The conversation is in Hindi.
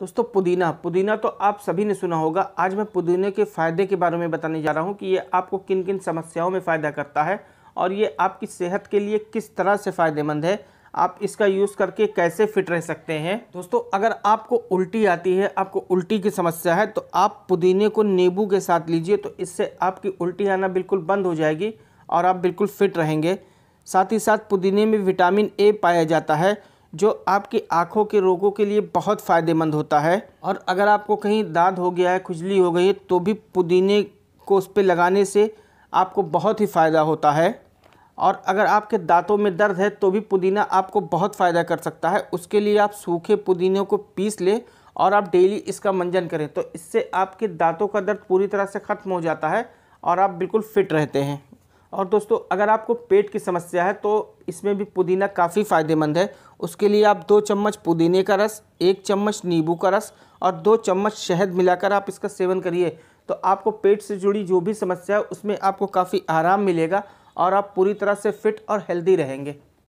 दोस्तों पुदीना पुदीना तो आप सभी ने सुना होगा आज मैं पुदीने के फ़ायदे के बारे में बताने जा रहा हूँ कि ये आपको किन किन समस्याओं में फ़ायदा करता है और ये आपकी सेहत के लिए किस तरह से फ़ायदेमंद है आप इसका यूज़ करके कैसे फिट रह सकते हैं दोस्तों अगर आपको उल्टी आती है आपको उल्टी की समस्या है तो आप पुदीने को नींबू के साथ लीजिए तो इससे आपकी उल्टी आना बिल्कुल बंद हो जाएगी और आप बिल्कुल फिट रहेंगे साथ ही साथ पुदीने में विटामिन ए पाया जाता है जो आपकी आँखों के रोगों के लिए बहुत फ़ायदेमंद होता है और अगर आपको कहीं दाद हो गया है खुजली हो गई है तो भी पुदीने को उस पर लगाने से आपको बहुत ही फ़ायदा होता है और अगर आपके दांतों में दर्द है तो भी पुदीना आपको बहुत फ़ायदा कर सकता है उसके लिए आप सूखे पुदीने को पीस लें और आप डेली इसका मंजन करें तो इससे आपके दांतों का दर्द पूरी तरह से ख़त्म हो जाता है और आप बिल्कुल फिट रहते हैं और दोस्तों अगर आपको पेट की समस्या है तो इसमें भी पुदीना काफ़ी फ़ायदेमंद है उसके लिए आप दो चम्मच पुदीने का रस एक चम्मच नींबू का रस और दो चम्मच शहद मिलाकर आप इसका सेवन करिए तो आपको पेट से जुड़ी जो भी समस्या है उसमें आपको काफ़ी आराम मिलेगा और आप पूरी तरह से फिट और हेल्दी रहेंगे